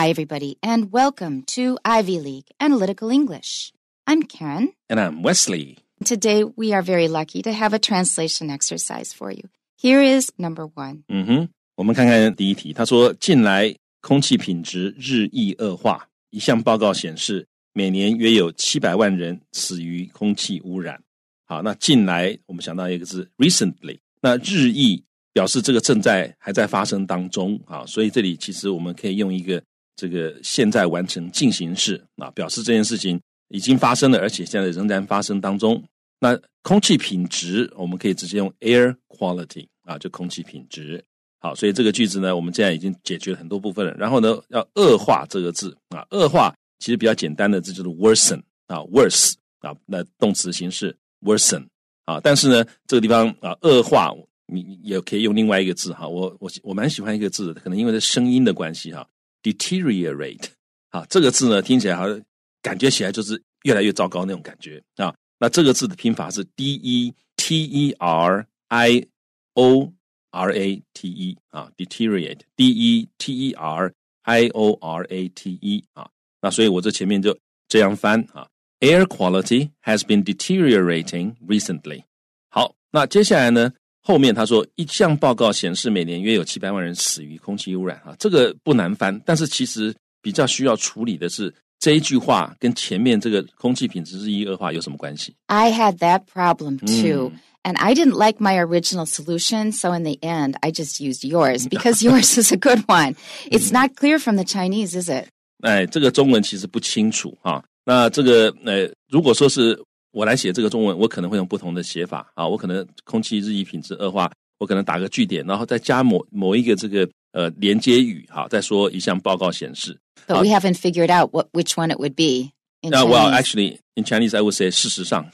Hi, everybody, and welcome to Ivy League Analytical English. I'm Karen. And I'm Wesley. Today, we are very lucky to have a translation exercise for you. Here is number one. 嗯哼，我们看看第一题。他说，近来空气品质日益恶化。一项报告显示，每年约有七百万人死于空气污染。好，那近来我们想到一个字，recently。那日益表示这个正在还在发生当中啊，所以这里其实我们可以用一个 mm-hmm. 这个现在完成进行式啊，表示这件事情已经发生了，而且现在仍然发生当中。那空气品质，我们可以直接用 air quality 啊，就空气品质。好，所以这个句子呢，我们现在已经解决很多部分了。然后呢，要恶化这个字啊，恶化其实比较简单的，这就是 worsen 啊，worse 啊。那动词形式 worsen 啊，但是呢，这个地方啊，恶化你也可以用另外一个字哈。我我我蛮喜欢一个字，可能因为这声音的关系哈。deteriorate 啊，这个字呢听起来好像感觉起来就是越来越糟糕那种感觉啊。那这个字的拼法是 d e t e r i o r a t e 啊，deteriorate d e t e r i o r a t e 啊。那所以我这前面就这样翻啊。Air quality has been deteriorating recently。好，那接下来呢？后面他说，一项报告显示，每年约有七百万人死于空气污染。啊，这个不难翻，但是其实比较需要处理的是这一句话跟前面这个空气品质日益恶化有什么关系？I had that problem too, and I didn't like my original solution, so in the end, I just used yours because yours is a good one. It's not clear from the Chinese, is it？哎，这个中文其实不清楚哈。那这个，呃，如果说是。我来写这个中文，我可能会用不同的写法啊。我可能空气日益品质恶化，我可能打个句点，然后再加某某一个这个呃连接语哈。再说一项报告显示，But we haven't figured out what which one it would be. 那我 actually in Chinese I would say 事实上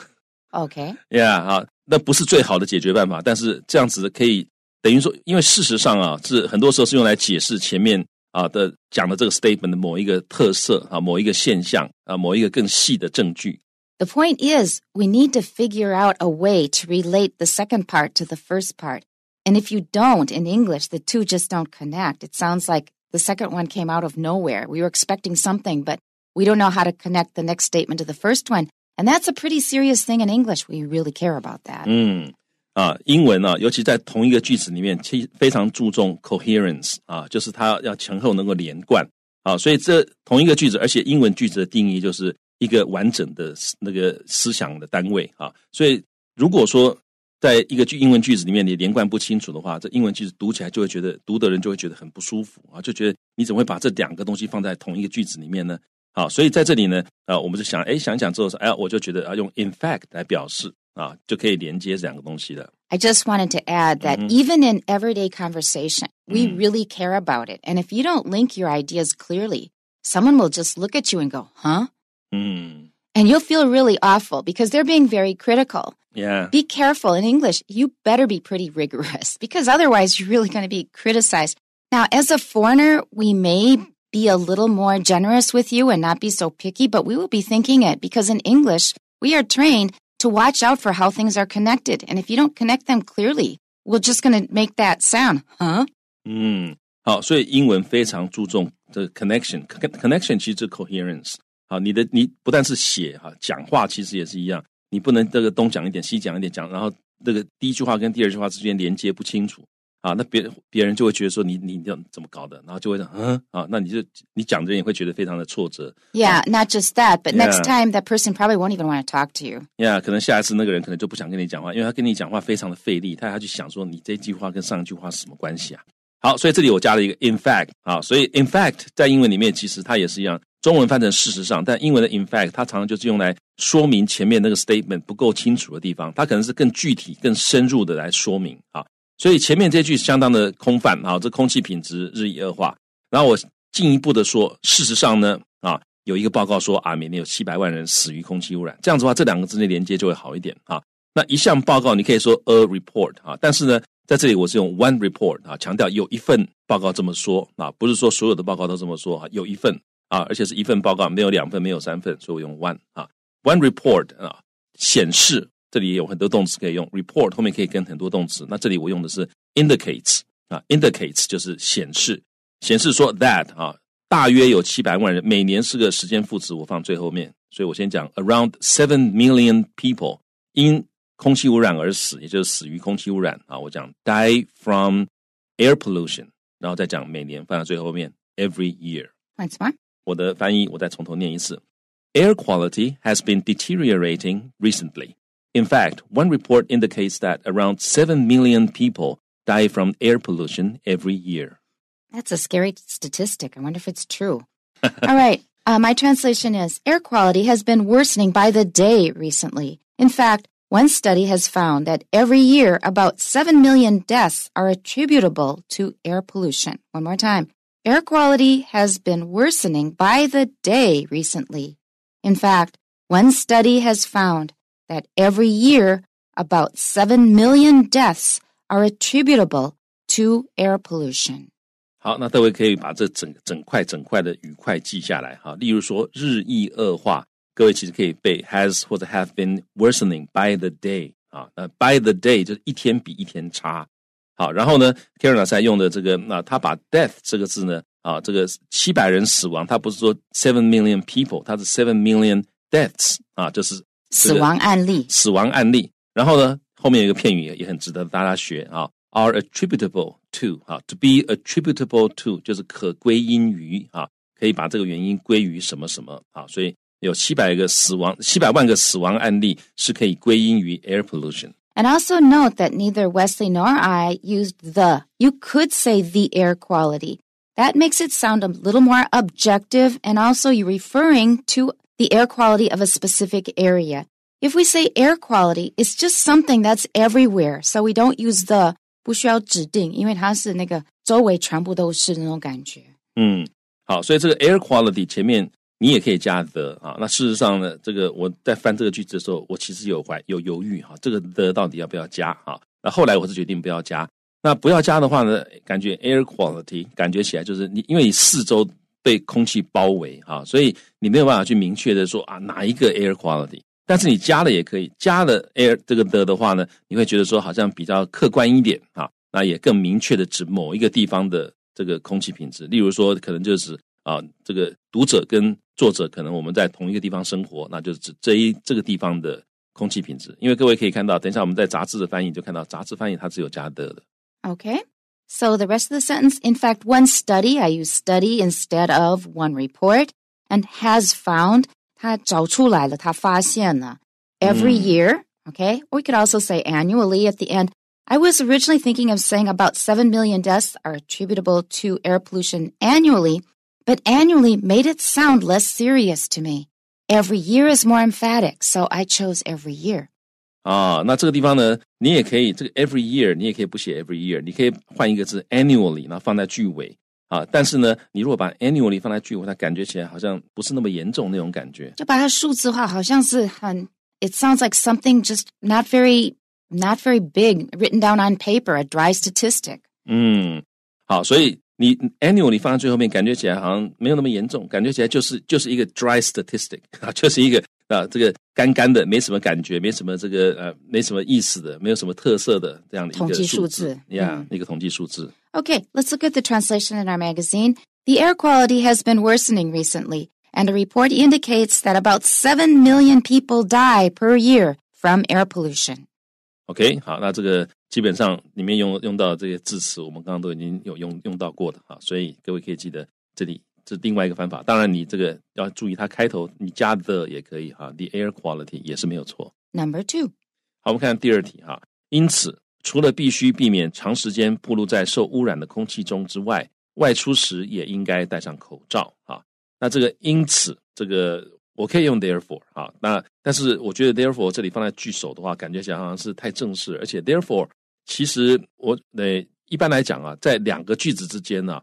，OK，yeah，好，那不是最好的解决办法，但是这样子可以等于说，因为事实上啊，是很多时候是用来解释前面啊的讲的这个 statement 某一个特色啊，某一个现象啊，某一个更细的证据。The point is, we need to figure out a way to relate the second part to the first part. And if you don't in English, the two just don't connect. It sounds like the second one came out of nowhere. We were expecting something, but we don't know how to connect the next statement to the first one. And that's a pretty serious thing in English. We really care about that. 嗯，啊，英文啊，尤其在同一个句子里面，其非常注重 mm. ah, coherence 啊，就是它要前后能够连贯啊。所以这同一个句子，而且英文句子的定义就是一个完整的那个思想的单位啊，所以如果说在一个句英文句子里面你连贯不清楚的话，这英文句子读起来就会觉得读的人就会觉得很不舒服啊，就觉得你怎么会把这两个东西放在同一个句子里面呢？好，所以在这里呢，啊，我们就想，哎，想想之后说，哎，我就觉得啊，用 in fact 来表示啊，就可以连接这两个东西的。I just wanted to add that even in everyday conversation, we really care about it, and if you don't link your ideas clearly, someone will just look at you and go, "Huh." Mm. And you'll feel really awful because they're being very critical. Yeah. Be careful in English. You better be pretty rigorous because otherwise you're really going to be criticized. Now, as a foreigner, we may be a little more generous with you and not be so picky, but we will be thinking it because in English, we are trained to watch out for how things are connected. And if you don't connect them clearly, we're just going to make that sound, huh? 嗯，好，所以英文非常注重的 connection。connection 其实是 coherence，好，你的你不但是写哈，讲话其实也是一样，你不能这个东讲一点西讲一点讲，然后这个第一句话跟第二句话之间连接不清楚啊，那别别人就会觉得说你你这样怎么搞的，然后就会说嗯啊，那你就你讲的人也会觉得非常的挫折。Yeah, not just that, but next time that person probably won't even want to talk to you. Yeah，可能下一次那个人可能就不想跟你讲话，因为他跟你讲话非常的费力，他要去想说你这句话跟上一句话是什么关系啊。好，所以这里我加了一个 in fact 啊，所以 in fact 在英文里面其实它也是一样。中文翻成事实上，但英文的 in fact，它常常就是用来说明前面那个 statement 不够清楚的地方，它可能是更具体、更深入的来说明啊。所以前面这句相当的空泛啊，这空气品质日益恶化。然后我进一步的说，事实上呢啊，有一个报告说啊，每年有七百万人死于空气污染。这样子的话，这两个之间连接就会好一点啊。那一项报告，你可以说 a report 啊，但是呢，在这里我是用 one report 啊，强调有一份报告这么说啊，不是说所有的报告都这么说啊，有一份。啊，而且是一份报告，没有两份，没有三份，所以我用 one 啊，one report 啊，显示这里有很多动词可以用 report 后面可以跟很多动词，那这里我用的是 indicates 啊，indicates 就是显示，显示说 that 啊，大约有七百万人每年是个时间副词，我放最后面，所以我先讲 around seven million people 因空气污染而死，也就是死于空气污染啊，我讲 die from air pollution，然后再讲每年放在最后面，every year。我的翻译我再从头念一次。Air quality has been deteriorating recently. In fact, one report indicates that around 7 million people die from air pollution every year. That's a scary statistic. I wonder if it's true. All right. Uh, my translation is air quality has been worsening by the day recently. In fact, one study has found that every year about 7 million deaths are attributable to air pollution. One more time. Air quality has been worsening by the day recently. In fact, one study has found that every year about 7 million deaths are attributable to air pollution. 好，那各位可以把这整整块整块的语块记下来哈。例如说日益恶化，各位其实可以背 has 或者 have been worsening by the day 啊。那 by the day 就是一天比一天差。好，然后呢，Kieran 在用的这个，那他把 death 这个字呢，啊，这个七百人死亡，他不是说 seven million people，他是 seven million deaths，啊，就是死亡案例，死亡案例。然后呢，后面有一个片语也很值得大家学啊，are attributable to，啊 t o be attributable to 就是可归因于，啊，可以把这个原因归于什么什么，啊，所以有七百个死亡，七百万个死亡案例是可以归因于 air pollution。And also note that neither Wesley nor I used the. You could say the air quality. That makes it sound a little more objective and also you're referring to the air quality of a specific area. If we say air quality, it's just something that's everywhere, so we don't use the 不需要指定，因为它是那个周围全部都是那种感觉。嗯，好，所以这个 air quality 前面你也可以加 the 啊，那事实上呢，这个我在翻这个句子的时候，我其实有怀有犹豫啊，这个的到底要不要加啊？那后来我是决定不要加。那不要加的话呢，感觉 air quality 感觉起来就是你因为你四周被空气包围啊，所以你没有办法去明确的说啊哪一个 air quality。但是你加了也可以，加了 air 这个的的话呢，你会觉得说好像比较客观一点啊，那也更明确的指某一个地方的这个空气品质，例如说可能就是。啊，这个读者跟作者可能我们在同一个地方生活，那就是指这一这个地方的空气品质。因为各位可以看到，等一下我们在杂志的翻译就看到，杂志翻译它是有加的的。Okay. So the rest of the sentence, in fact, one study, I use study instead of one report, and has found, 他找出来了,他发现了, every year, okay? we could also say annually at the end. I was originally thinking of saying about 7 million deaths are attributable to air pollution annually, but annually made it sound less serious to me. Every year is more emphatic, so I chose every year. 啊，那这个地方呢，你也可以这个 every year，你也可以不写 every year，你可以换一个字 annually，那放在句尾啊。但是呢，你如果把 annually 放在句尾，它感觉起来好像不是那么严重那种感觉。就把它数字化，好像是很，it sounds like something just not very not very big written down on paper, a dry statistic. 嗯，好，所以。你 annual 你放在最后面，感觉起来好像没有那么严重，感觉起来就是就是一个 dry statistic 啊，就是一个啊这个干干的，没什么感觉，没什么这个呃没什么意思的，没有什么特色的这样的一个数字，Yeah，、嗯、一个统计数字。Okay, let's look at the translation in our magazine. The air quality has been worsening recently, and a report indicates that about seven million people die per year from air pollution. OK，好，那这个基本上里面用用到这些字词，我们刚刚都已经有用用到过的哈，所以各位可以记得这里这另外一个方法。当然，你这个要注意，它开头你加 the 也可以哈，the air quality 也是没有错。Number two，好，我们看第二题哈。因此，除了必须避免长时间暴露在受污染的空气中之外，外出时也应该戴上口罩啊。那这个因此这个。我可以用 therefore 啊，那但是我觉得 therefore 这里放在句首的话，感觉起来好像是太正式，而且 therefore 其实我呃一般来讲啊，在两个句子之间呢，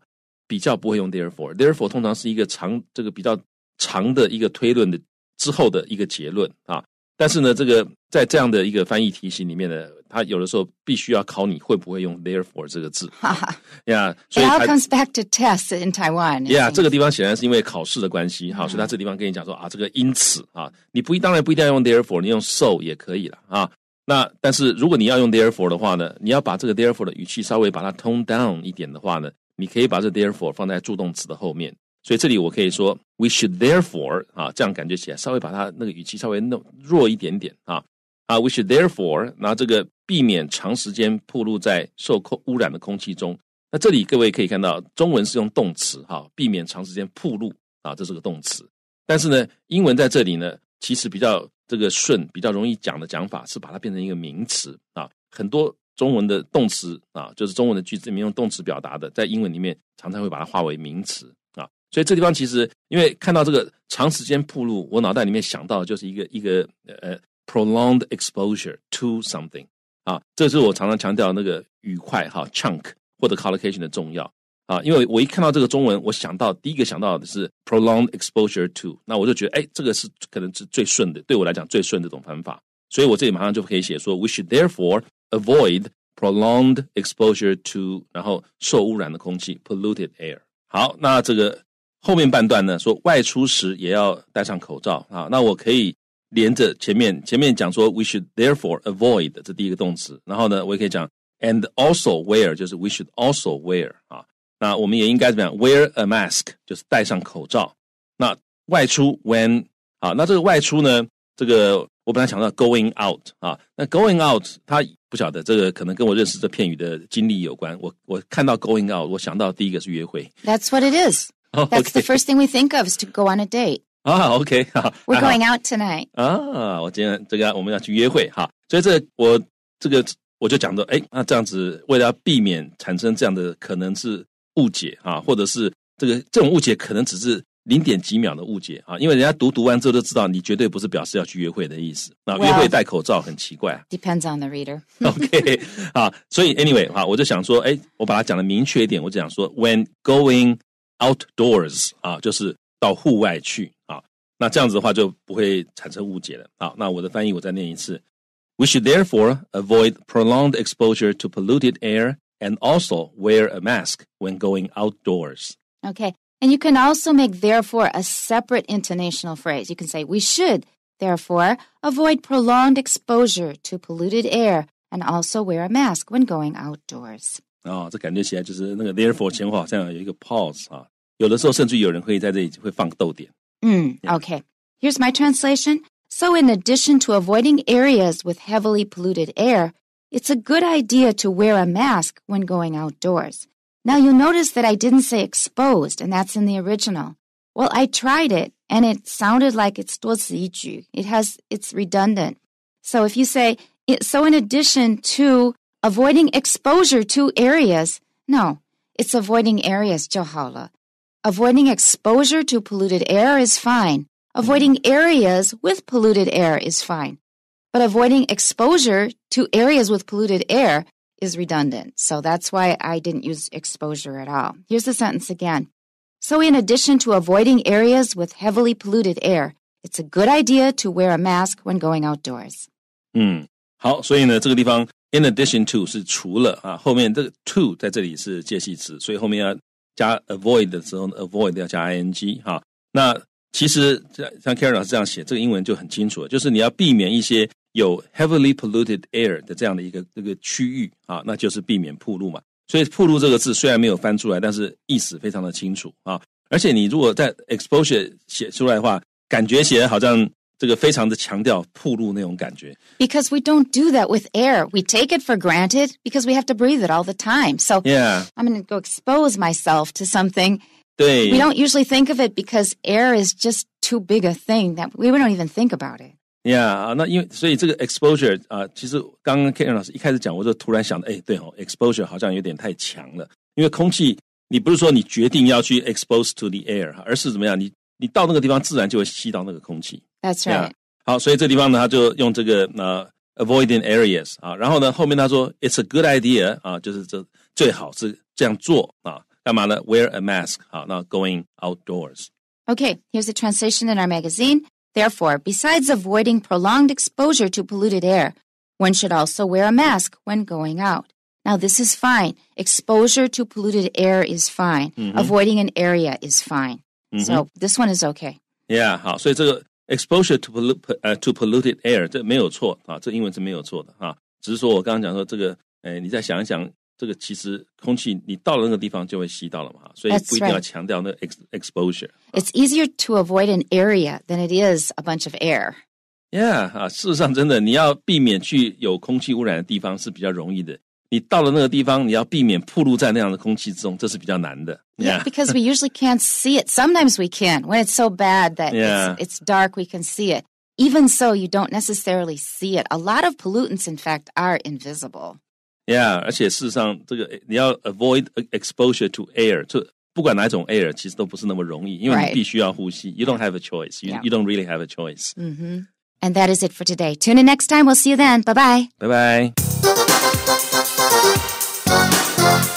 比较不会用 therefore，therefore 通常是一个长这个比较长的一个推论的之后的一个结论啊，但是呢这个。在这样的一个翻译题型里面呢，他有的时候必须要考你会不会用 therefore 这个字，呀，所以它 comes back to test in Taiwan，呀，这个地方显然是因为考试的关系，哈，所以他这地方跟你讲说啊，这个因此啊，你不当然不一定要用 therefore，你用 so 也可以了啊。那但是如果你要用 therefore 的话呢，你要把这个 therefore 的语气稍微把它 tone down 一点的话呢，你可以把这 therefore 放在助动词的后面，所以这里我可以说 we should therefore 啊，这样感觉起来稍微把它那个语气稍微弄弱一点点啊。啊，we should therefore 拿这个避免长时间暴露在受空污染的空气中。那这里各位可以看到，中文是用动词哈，避免长时间暴露啊，这是个动词。但是呢，英文在这里呢，其实比较这个顺，比较容易讲的讲法是把它变成一个名词啊。很多中文的动词啊，就是中文的句子里面用动词表达的，在英文里面常常会把它化为名词啊。所以这地方其实因为看到这个长时间暴露，我脑袋里面想到就是一个一个呃。Prolonged exposure to something 啊，这是我常常强调那个愉快哈 chunk 或者 collocation 的重要啊，因为我一看到这个中文，我想到第一个想到的是 prolonged exposure to，那我就觉得哎，这个是可能是最顺的，对我来讲最顺这种方法，所以我这里马上就可以写说，we should therefore avoid prolonged exposure to 然后受污染的空气 polluted air。好，那这个后面半段呢，说外出时也要戴上口罩啊，那我可以。连着前面前面讲说 we should therefore avoid 这第一个动词，然后呢，我也可以讲 and also wear 就是 we should also wear 啊，那我们也应该怎么样 wear a mask 就是戴上口罩。那外出 when 啊，那这个外出呢，这个我本来想到 going out 啊，那 going out 它不晓得这个可能跟我认识这片语的经历有关。我我看到 going out，我想到第一个是约会。That's what it is. That's the first thing we think of is to go on a date. 啊，OK，好 w e r e going out tonight 啊，我今天这个我们要去约会哈，所以这我这个我就讲到，哎，那这样子为了避免产生这样的可能是误解啊，或者是这个这种误解可能只是零点几秒的误解啊，因为人家读读完之后就知道你绝对不是表示要去约会的意思啊，约会戴口罩很奇怪。Depends on the reader，OK，啊，所以 Anyway，哈，我就想说，哎，我把它讲的明确一点，我就想说，When going outdoors，啊，就是。We should therefore avoid prolonged exposure to polluted air and also wear a mask when going outdoors. Okay. And you can also make therefore a separate intonational phrase. You can say, we should, therefore, avoid prolonged exposure to polluted air and also wear a mask when going outdoors. 啊、哦，这感觉起来就是那个 therefore pause Okay. Here's my translation. So, in addition to avoiding areas with heavily polluted air, it's a good idea to wear a mask when going outdoors. Now, you'll notice that I didn't say exposed, and that's in the original. Well, I tried it, and it sounded like it's 多此一举. It has, it's redundant. So, if you say, so in addition to avoiding exposure to areas, no, it's avoiding areas 就好了. Avoiding exposure to polluted air is fine. Avoiding areas with polluted air is fine. But avoiding exposure to areas with polluted air is redundant. So that's why I didn't use exposure at all. Here's the sentence again. So in addition to avoiding areas with heavily polluted air, it's a good idea to wear a mask when going outdoors. 嗯，好，所以呢，这个地方 in addition to 是除了啊，后面这个 to 在这里是介系词，所以后面要加 avoid 的时候，avoid 要加 i n g 哈。那其实像像 Kara 是这样写，这个英文就很清楚了，就是你要避免一些有 heavily polluted air 的这样的一个这个区域啊，那就是避免铺路嘛。所以铺路这个字虽然没有翻出来，但是意思非常的清楚啊。而且你如果在 exposure 写出来的话，感觉写的好像。这个非常的强调铺路那种感觉。Because we don't do that with air. We take it for granted because we have to breathe it all the time. So yeah. I'm going to go expose myself to something. 对。We don't usually think of it because air is just too big a thing that we don't even think about it. Yeah 啊，那因为所以这个 uh, exposure 啊，其实刚刚 Karen 老师一开始讲，我就突然想，哎，对哦，exposure 好像有点太强了，因为空气你不是说你决定要去 expose to the air，而是怎么样，你你到那个地方自然就会吸到那个空气。that's right. Yeah. 好，所以这地方呢，他就用这个呃 avoiding areas 啊，然后呢，后面他说 it's a good idea 啊，就是这最好是这样做啊，干嘛呢？Wear a mask 好，那 going outdoors. Okay, here's a translation in our magazine. Therefore, besides avoiding prolonged exposure to polluted air, one should also wear a mask when going out. Now, this is fine. Exposure to polluted air is fine. Mm -hmm. Avoiding an area is fine. Mm -hmm. So, this one is okay. Yeah, 好，所以这个 exposure to pollu 呃 to polluted air 这没有错啊，这英文是没有错的啊，只是说我刚刚讲说这个，哎，你再想一想，这个其实空气你到了那个地方就会吸到了嘛，所以不一定要强调那个 ex exposure。It's easier to avoid an area than it is a bunch of air. Yeah 啊，事实上真的，你要避免去有空气污染的地方是比较容易的，你到了那个地方，你要避免暴露在那样的空气之中，这是比较难的。Yeah, yeah because we usually can't see it. Sometimes we can when it's so bad that yeah. it's, it's dark, we can see it. Even so, you don't necessarily see it. A lot of pollutants, in fact, are invisible. Yeah, Yeah，而且事实上，这个你要 avoid exposure to air，就不管哪种 air，其实都不是那么容易，因为你必须要呼吸。You don't have a choice. You yeah. you don't really have a choice. And that is it for today. Tune in next time. We'll see you then. Bye bye. Bye bye. Thank you.